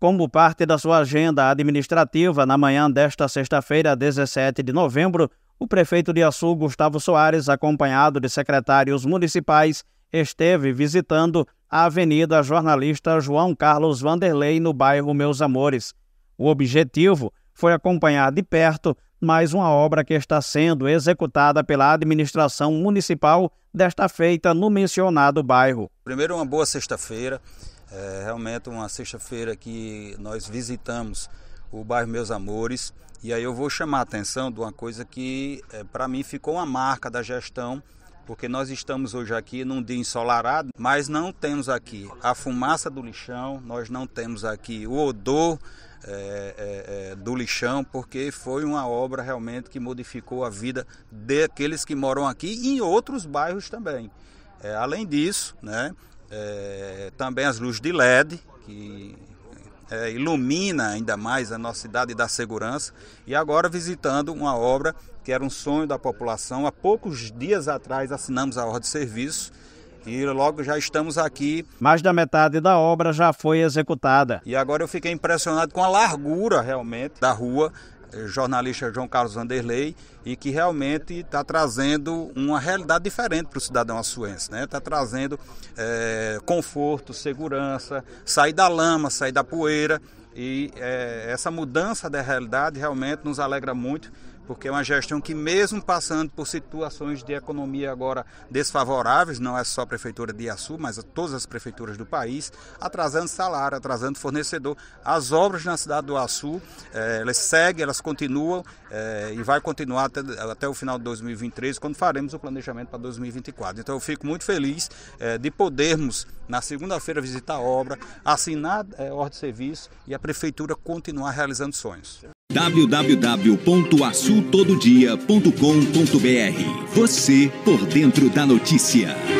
como parte da sua agenda administrativa, na manhã desta sexta-feira, 17 de novembro, o prefeito de Açu, Gustavo Soares, acompanhado de secretários municipais, esteve visitando a Avenida Jornalista João Carlos Vanderlei, no bairro Meus Amores. O objetivo foi acompanhar de perto mais uma obra que está sendo executada pela administração municipal, desta feita no mencionado bairro. Primeiro, uma boa sexta-feira. É realmente uma sexta-feira que nós visitamos o bairro Meus Amores e aí eu vou chamar a atenção de uma coisa que é, para mim ficou uma marca da gestão porque nós estamos hoje aqui num dia ensolarado, mas não temos aqui a fumaça do lixão, nós não temos aqui o odor é, é, é do lixão, porque foi uma obra realmente que modificou a vida daqueles que moram aqui e em outros bairros também. É, além disso, né, é, também as luzes de LED, que é, ilumina ainda mais a nossa cidade da segurança. E agora visitando uma obra que era um sonho da população. Há poucos dias atrás assinamos a ordem de serviço e logo já estamos aqui. Mais da metade da obra já foi executada. E agora eu fiquei impressionado com a largura realmente da rua. Eh, jornalista João Carlos Vanderlei, e que realmente está trazendo uma realidade diferente para o cidadão açuense. Está né? Tá trazendo é, conforto, segurança, sair da lama, sair da poeira. E é, essa mudança da realidade realmente nos alegra muito porque é uma gestão que, mesmo passando por situações de economia agora desfavoráveis, não é só a Prefeitura de Iaçu, mas todas as prefeituras do país, atrasando salário, atrasando fornecedor, as obras na cidade do Iaçu, eh, elas seguem, elas continuam eh, e vai continuar até, até o final de 2023, quando faremos o planejamento para 2024. Então, eu fico muito feliz eh, de podermos, na segunda-feira, visitar a obra, assinar ordem de serviço e a Prefeitura continuar realizando sonhos www.açutododia.com.br Você por dentro da notícia.